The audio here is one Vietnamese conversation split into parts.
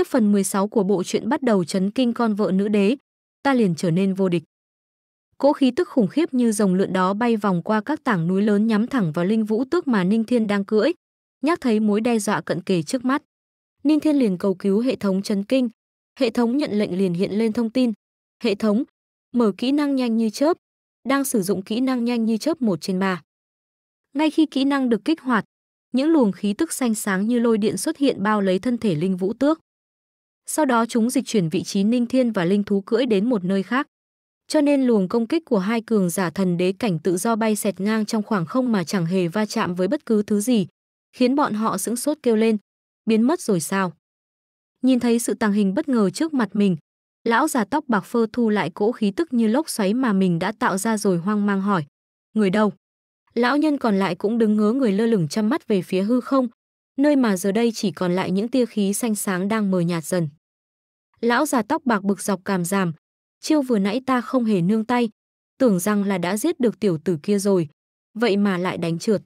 tiếc phần 16 của bộ truyện bắt đầu chấn kinh con vợ nữ đế, ta liền trở nên vô địch. Cỗ khí tức khủng khiếp như rồng lượn đó bay vòng qua các tảng núi lớn nhắm thẳng vào Linh Vũ Tước mà Ninh Thiên đang cưỡi, nhắc thấy mối đe dọa cận kề trước mắt. Ninh Thiên liền cầu cứu hệ thống chấn kinh, hệ thống nhận lệnh liền hiện lên thông tin. Hệ thống, mở kỹ năng nhanh như chớp, đang sử dụng kỹ năng nhanh như chớp 1 trên 3. Ngay khi kỹ năng được kích hoạt, những luồng khí tức xanh sáng như lôi điện xuất hiện bao lấy thân thể Linh Vũ Tước. Sau đó chúng dịch chuyển vị trí Ninh Thiên và linh thú cưỡi đến một nơi khác. Cho nên luồng công kích của hai cường giả thần đế cảnh tự do bay xẹt ngang trong khoảng không mà chẳng hề va chạm với bất cứ thứ gì, khiến bọn họ sững sốt kêu lên, biến mất rồi sao? Nhìn thấy sự tàng hình bất ngờ trước mặt mình, lão già tóc bạc phơ thu lại cỗ khí tức như lốc xoáy mà mình đã tạo ra rồi hoang mang hỏi, người đâu? Lão nhân còn lại cũng đứng ngớ người lơ lửng chăm mắt về phía hư không, nơi mà giờ đây chỉ còn lại những tia khí xanh sáng đang mờ nhạt dần lão già tóc bạc bực dọc cảm giảm. Chiêu vừa nãy ta không hề nương tay, tưởng rằng là đã giết được tiểu tử kia rồi, vậy mà lại đánh trượt.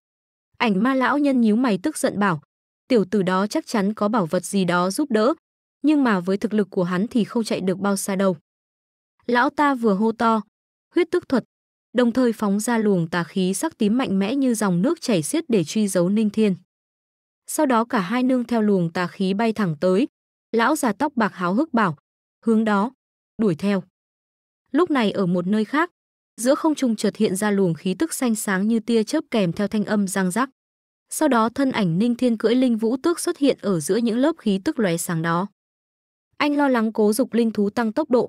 Ảnh ma lão nhân nhíu mày tức giận bảo, tiểu tử đó chắc chắn có bảo vật gì đó giúp đỡ, nhưng mà với thực lực của hắn thì không chạy được bao xa đâu. Lão ta vừa hô to, huyết tức thuật, đồng thời phóng ra luồng tà khí sắc tím mạnh mẽ như dòng nước chảy xiết để truy dấu Ninh Thiên. Sau đó cả hai nương theo luồng tà khí bay thẳng tới, lão già tóc bạc háo hức bảo, hướng đó, đuổi theo. Lúc này ở một nơi khác, giữa không trung chợt hiện ra luồng khí tức xanh sáng như tia chớp kèm theo thanh âm răng rắc. Sau đó thân ảnh Ninh Thiên cưỡi linh vũ tước xuất hiện ở giữa những lớp khí tức lóe sáng đó. Anh lo lắng cố dục linh thú tăng tốc độ,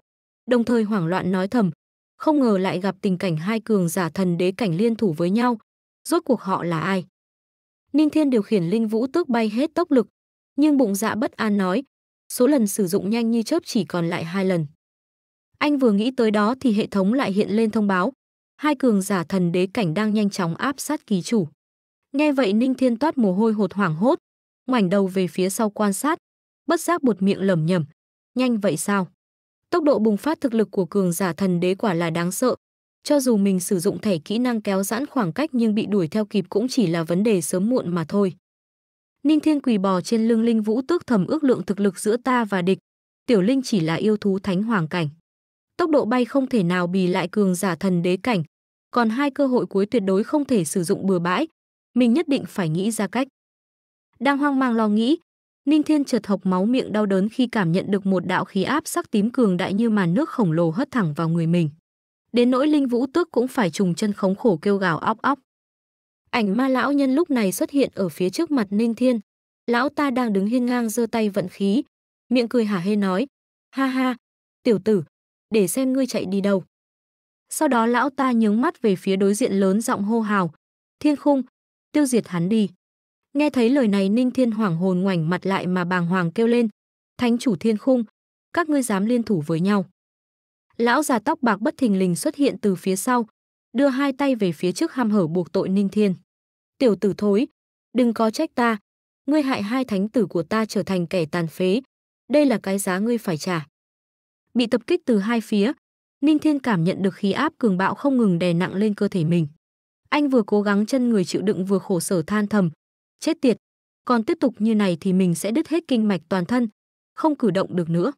đồng thời hoảng loạn nói thầm, không ngờ lại gặp tình cảnh hai cường giả thần đế cảnh liên thủ với nhau, rốt cuộc họ là ai? Ninh Thiên điều khiển linh vũ tước bay hết tốc lực, nhưng bụng dạ bất an nói, số lần sử dụng nhanh như chớp chỉ còn lại hai lần. Anh vừa nghĩ tới đó thì hệ thống lại hiện lên thông báo, hai cường giả thần đế cảnh đang nhanh chóng áp sát ký chủ. Nghe vậy Ninh Thiên toát mồ hôi hột hoảng hốt, ngoảnh đầu về phía sau quan sát, bất giác buột miệng lẩm nhẩm, nhanh vậy sao? Tốc độ bùng phát thực lực của cường giả thần đế quả là đáng sợ, cho dù mình sử dụng thẻ kỹ năng kéo giãn khoảng cách nhưng bị đuổi theo kịp cũng chỉ là vấn đề sớm muộn mà thôi. Ninh Thiên quỳ bò trên lưng Linh Vũ Tước thầm ước lượng thực lực giữa ta và địch. Tiểu Linh chỉ là yêu thú thánh hoàng cảnh. Tốc độ bay không thể nào bì lại cường giả thần đế cảnh. Còn hai cơ hội cuối tuyệt đối không thể sử dụng bừa bãi. Mình nhất định phải nghĩ ra cách. Đang hoang mang lo nghĩ, Ninh Thiên chợt hộc máu miệng đau đớn khi cảm nhận được một đạo khí áp sắc tím cường đại như màn nước khổng lồ hất thẳng vào người mình. Đến nỗi Linh Vũ Tước cũng phải trùng chân khống khổ kêu gào óc óc. Ảnh ma lão nhân lúc này xuất hiện ở phía trước mặt Ninh Thiên. Lão ta đang đứng hiên ngang giơ tay vận khí, miệng cười hả hê nói: "Ha ha, tiểu tử, để xem ngươi chạy đi đâu." Sau đó lão ta nhướng mắt về phía đối diện lớn giọng hô hào: "Thiên khung, tiêu diệt hắn đi!" Nghe thấy lời này Ninh Thiên hoảng hồn ngoảnh mặt lại mà bàng hoàng kêu lên: "Thánh chủ Thiên khung, các ngươi dám liên thủ với nhau?" Lão già tóc bạc bất thình lình xuất hiện từ phía sau, đưa hai tay về phía trước ham hở buộc tội Ninh Thiên. Tiểu tử thối, đừng có trách ta, ngươi hại hai thánh tử của ta trở thành kẻ tàn phế, đây là cái giá ngươi phải trả. Bị tập kích từ hai phía, Ninh Thiên cảm nhận được khí áp cường bạo không ngừng đè nặng lên cơ thể mình. Anh vừa cố gắng chân người chịu đựng vừa khổ sở than thầm. Chết tiệt, còn tiếp tục như này thì mình sẽ đứt hết kinh mạch toàn thân, không cử động được nữa.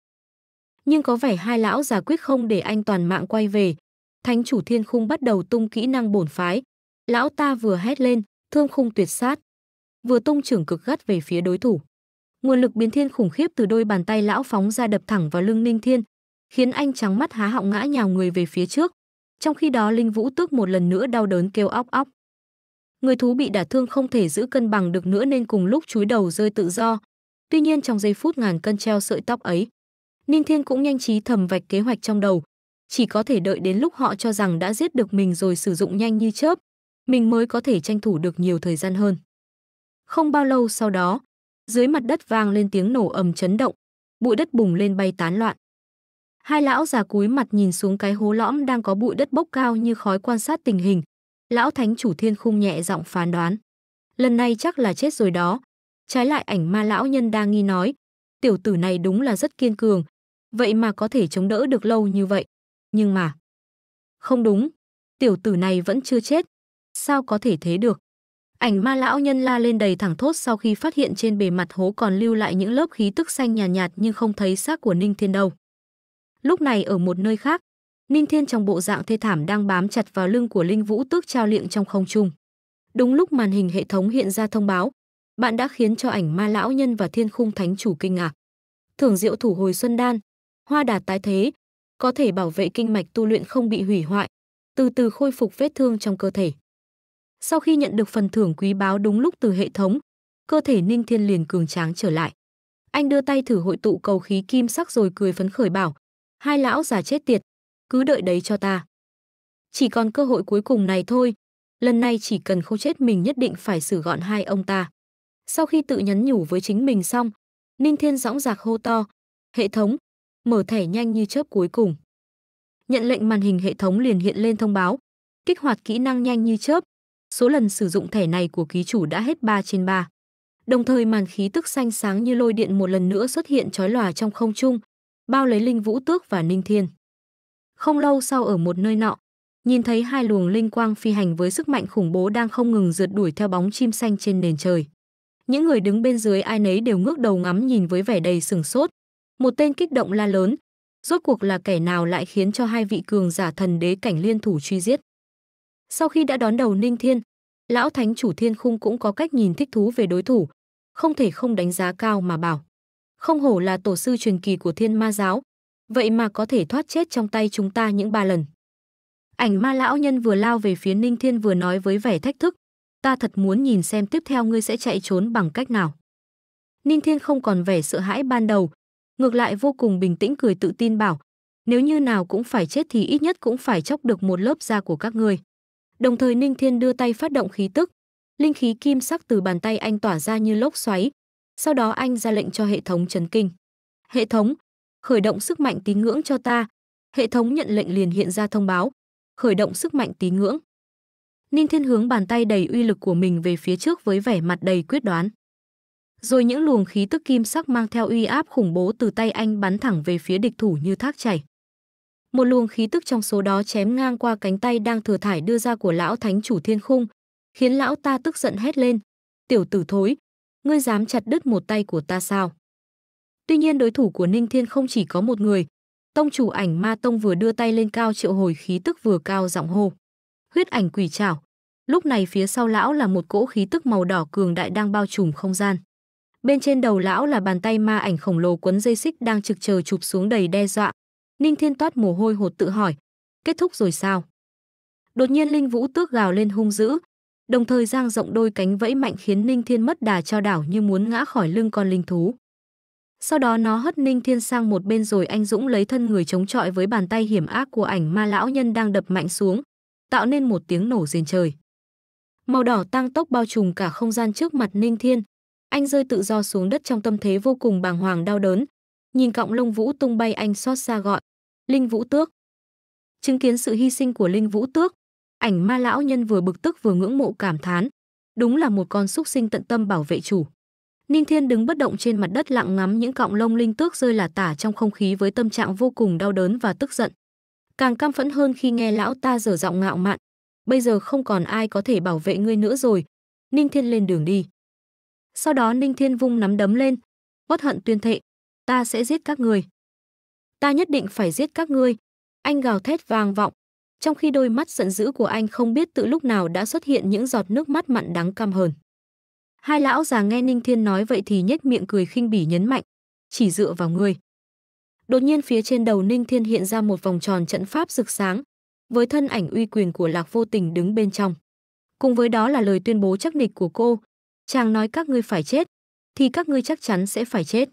Nhưng có vẻ hai lão già quyết không để anh toàn mạng quay về. Thánh chủ thiên khung bắt đầu tung kỹ năng bổn phái. Lão ta vừa hét lên, thương khung tuyệt sát, vừa tung trưởng cực gắt về phía đối thủ. Nguồn lực biến thiên khủng khiếp từ đôi bàn tay lão phóng ra đập thẳng vào lưng Ninh Thiên, khiến anh trắng mắt há họng ngã nhào người về phía trước. Trong khi đó Linh Vũ Tước một lần nữa đau đớn kêu óc óc. Người thú bị đả thương không thể giữ cân bằng được nữa nên cùng lúc chúi đầu rơi tự do. Tuy nhiên trong giây phút ngàn cân treo sợi tóc ấy, Ninh Thiên cũng nhanh trí thầm vạch kế hoạch trong đầu. Chỉ có thể đợi đến lúc họ cho rằng đã giết được mình rồi sử dụng nhanh như chớp, mình mới có thể tranh thủ được nhiều thời gian hơn. Không bao lâu sau đó, dưới mặt đất vang lên tiếng nổ ầm chấn động, bụi đất bùng lên bay tán loạn. Hai lão già cúi mặt nhìn xuống cái hố lõm đang có bụi đất bốc cao như khói quan sát tình hình. Lão thánh chủ thiên khung nhẹ giọng phán đoán. Lần này chắc là chết rồi đó. Trái lại ảnh ma lão nhân đang nghi nói. Tiểu tử này đúng là rất kiên cường. Vậy mà có thể chống đỡ được lâu như vậy. Nhưng mà... Không đúng. Tiểu tử này vẫn chưa chết sao có thể thế được ảnh ma lão nhân la lên đầy thẳng thốt sau khi phát hiện trên bề mặt hố còn lưu lại những lớp khí tức xanh nhạt, nhạt nhưng không thấy xác của ninh thiên đâu lúc này ở một nơi khác ninh thiên trong bộ dạng thê thảm đang bám chặt vào lưng của linh vũ tước trao liệng trong không trung đúng lúc màn hình hệ thống hiện ra thông báo bạn đã khiến cho ảnh ma lão nhân và thiên khung thánh chủ kinh ngạc thưởng diệu thủ hồi xuân đan hoa đạt tái thế có thể bảo vệ kinh mạch tu luyện không bị hủy hoại từ từ khôi phục vết thương trong cơ thể sau khi nhận được phần thưởng quý báo đúng lúc từ hệ thống, cơ thể Ninh Thiên liền cường tráng trở lại. Anh đưa tay thử hội tụ cầu khí kim sắc rồi cười phấn khởi bảo, hai lão già chết tiệt, cứ đợi đấy cho ta. Chỉ còn cơ hội cuối cùng này thôi, lần này chỉ cần không chết mình nhất định phải xử gọn hai ông ta. Sau khi tự nhắn nhủ với chính mình xong, Ninh Thiên dõng dạc hô to, hệ thống, mở thẻ nhanh như chớp cuối cùng. Nhận lệnh màn hình hệ thống liền hiện lên thông báo, kích hoạt kỹ năng nhanh như chớp, Số lần sử dụng thẻ này của ký chủ đã hết 3 trên 3. Đồng thời màn khí tức xanh sáng như lôi điện một lần nữa xuất hiện chói lòa trong không trung, bao lấy Linh Vũ Tước và Ninh Thiên. Không lâu sau ở một nơi nọ, nhìn thấy hai luồng linh quang phi hành với sức mạnh khủng bố đang không ngừng rượt đuổi theo bóng chim xanh trên nền trời. Những người đứng bên dưới ai nấy đều ngước đầu ngắm nhìn với vẻ đầy sừng sốt. Một tên kích động la lớn, rốt cuộc là kẻ nào lại khiến cho hai vị cường giả thần đế cảnh liên thủ truy giết. Sau khi đã đón đầu Ninh Thiên, lão thánh chủ Thiên Khung cũng có cách nhìn thích thú về đối thủ, không thể không đánh giá cao mà bảo. Không hổ là tổ sư truyền kỳ của Thiên Ma giáo, vậy mà có thể thoát chết trong tay chúng ta những ba lần. Ảnh ma lão nhân vừa lao về phía Ninh Thiên vừa nói với vẻ thách thức, ta thật muốn nhìn xem tiếp theo ngươi sẽ chạy trốn bằng cách nào. Ninh Thiên không còn vẻ sợ hãi ban đầu, ngược lại vô cùng bình tĩnh cười tự tin bảo, nếu như nào cũng phải chết thì ít nhất cũng phải chóc được một lớp da của các ngươi. Đồng thời Ninh Thiên đưa tay phát động khí tức, linh khí kim sắc từ bàn tay anh tỏa ra như lốc xoáy. Sau đó anh ra lệnh cho hệ thống chấn kinh. Hệ thống, khởi động sức mạnh tín ngưỡng cho ta. Hệ thống nhận lệnh liền hiện ra thông báo, khởi động sức mạnh tín ngưỡng. Ninh Thiên hướng bàn tay đầy uy lực của mình về phía trước với vẻ mặt đầy quyết đoán. Rồi những luồng khí tức kim sắc mang theo uy áp khủng bố từ tay anh bắn thẳng về phía địch thủ như thác chảy. Một luồng khí tức trong số đó chém ngang qua cánh tay đang thừa thải đưa ra của lão thánh chủ thiên khung, khiến lão ta tức giận hét lên. Tiểu tử thối, ngươi dám chặt đứt một tay của ta sao? Tuy nhiên đối thủ của Ninh Thiên không chỉ có một người. Tông chủ ảnh ma tông vừa đưa tay lên cao triệu hồi khí tức vừa cao giọng hô. Huyết ảnh quỷ trảo. Lúc này phía sau lão là một cỗ khí tức màu đỏ cường đại đang bao trùm không gian. Bên trên đầu lão là bàn tay ma ảnh khổng lồ quấn dây xích đang trực chờ chụp xuống đầy đe dọa. Ninh Thiên toát mồ hôi hột tự hỏi, kết thúc rồi sao? Đột nhiên Linh Vũ tước gào lên hung dữ, đồng thời giang rộng đôi cánh vẫy mạnh khiến Ninh Thiên mất đà cho đảo như muốn ngã khỏi lưng con linh thú. Sau đó nó hất Ninh Thiên sang một bên rồi anh Dũng lấy thân người chống chọi với bàn tay hiểm ác của ảnh ma lão nhân đang đập mạnh xuống, tạo nên một tiếng nổ rền trời. Màu đỏ tăng tốc bao trùm cả không gian trước mặt Ninh Thiên. Anh rơi tự do xuống đất trong tâm thế vô cùng bàng hoàng đau đớn. Nhìn cọng lông vũ tung bay anh xót xa gọi. Linh Vũ Tước Chứng kiến sự hy sinh của Linh Vũ Tước, ảnh ma lão nhân vừa bực tức vừa ngưỡng mộ cảm thán. Đúng là một con súc sinh tận tâm bảo vệ chủ. Ninh Thiên đứng bất động trên mặt đất lặng ngắm những cọng lông linh tước rơi lả tả trong không khí với tâm trạng vô cùng đau đớn và tức giận. Càng căm phẫn hơn khi nghe lão ta dở giọng ngạo mạn. Bây giờ không còn ai có thể bảo vệ ngươi nữa rồi. Ninh Thiên lên đường đi. Sau đó Ninh Thiên vung nắm đấm lên. Bất hận tuyên thệ. Ta sẽ giết các người ta nhất định phải giết các ngươi. Anh gào thét vang vọng, trong khi đôi mắt giận dữ của anh không biết tự lúc nào đã xuất hiện những giọt nước mắt mặn đắng cam hờn. Hai lão già nghe Ninh Thiên nói vậy thì nhếch miệng cười khinh bỉ nhấn mạnh, chỉ dựa vào ngươi. Đột nhiên phía trên đầu Ninh Thiên hiện ra một vòng tròn trận pháp rực sáng, với thân ảnh uy quyền của Lạc Vô Tình đứng bên trong. Cùng với đó là lời tuyên bố chắc nịch của cô, chàng nói các ngươi phải chết, thì các ngươi chắc chắn sẽ phải chết.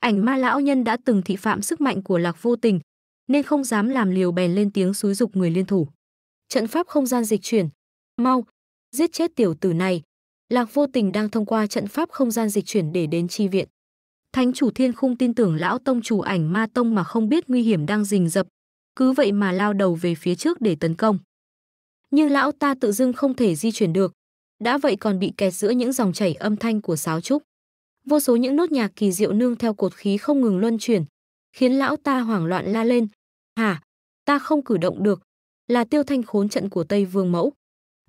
Ảnh ma lão nhân đã từng thị phạm sức mạnh của lạc vô tình, nên không dám làm liều bèn lên tiếng xúi dục người liên thủ. Trận pháp không gian dịch chuyển, mau, giết chết tiểu tử này. Lạc vô tình đang thông qua trận pháp không gian dịch chuyển để đến chi viện. Thánh chủ thiên khung tin tưởng lão tông chủ ảnh ma tông mà không biết nguy hiểm đang rình rập, cứ vậy mà lao đầu về phía trước để tấn công. Nhưng lão ta tự dưng không thể di chuyển được, đã vậy còn bị kẹt giữa những dòng chảy âm thanh của sáo trúc. Vô số những nốt nhạc kỳ diệu nương theo cột khí không ngừng luân chuyển, khiến lão ta hoảng loạn la lên. Hả? Ta không cử động được. Là tiêu thanh khốn trận của Tây Vương Mẫu.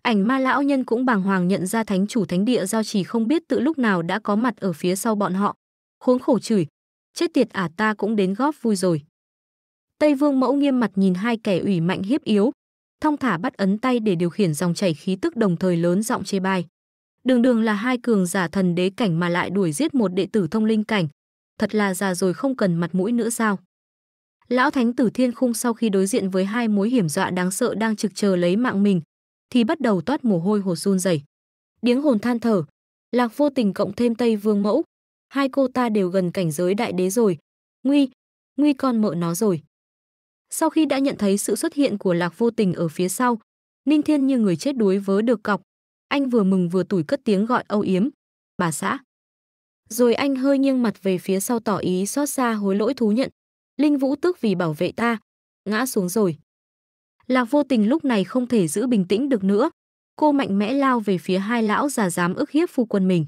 Ảnh ma lão nhân cũng bàng hoàng nhận ra thánh chủ thánh địa giao chỉ không biết tự lúc nào đã có mặt ở phía sau bọn họ. Khốn khổ chửi. Chết tiệt ả à ta cũng đến góp vui rồi. Tây Vương Mẫu nghiêm mặt nhìn hai kẻ ủy mạnh hiếp yếu, thong thả bắt ấn tay để điều khiển dòng chảy khí tức đồng thời lớn giọng chê bai. Đường đường là hai cường giả thần đế cảnh mà lại đuổi giết một đệ tử thông linh cảnh. Thật là già rồi không cần mặt mũi nữa sao? Lão Thánh Tử Thiên Khung sau khi đối diện với hai mối hiểm dọa đáng sợ đang trực chờ lấy mạng mình, thì bắt đầu toát mồ hôi hồ run rẩy. Điếng hồn than thở, Lạc Vô Tình cộng thêm Tây Vương Mẫu, hai cô ta đều gần cảnh giới đại đế rồi, nguy, nguy con mợ nó rồi. Sau khi đã nhận thấy sự xuất hiện của Lạc Vô Tình ở phía sau, Ninh Thiên như người chết đuối vớ được cọc, anh vừa mừng vừa tủi cất tiếng gọi âu yếm. Bà xã. Rồi anh hơi nghiêng mặt về phía sau tỏ ý xót xa hối lỗi thú nhận. Linh Vũ tức vì bảo vệ ta. Ngã xuống rồi. Lạc vô tình lúc này không thể giữ bình tĩnh được nữa. Cô mạnh mẽ lao về phía hai lão già dám ức hiếp phu quân mình.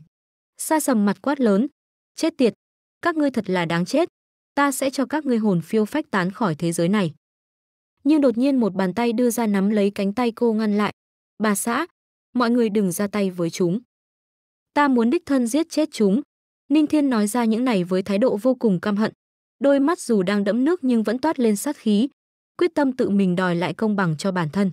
xa sầm mặt quát lớn. Chết tiệt. Các ngươi thật là đáng chết. Ta sẽ cho các ngươi hồn phiêu phách tán khỏi thế giới này nhưng đột nhiên một bàn tay đưa ra nắm lấy cánh tay cô ngăn lại. Bà xã, mọi người đừng ra tay với chúng. Ta muốn đích thân giết chết chúng. Ninh Thiên nói ra những này với thái độ vô cùng căm hận. Đôi mắt dù đang đẫm nước nhưng vẫn toát lên sát khí, quyết tâm tự mình đòi lại công bằng cho bản thân.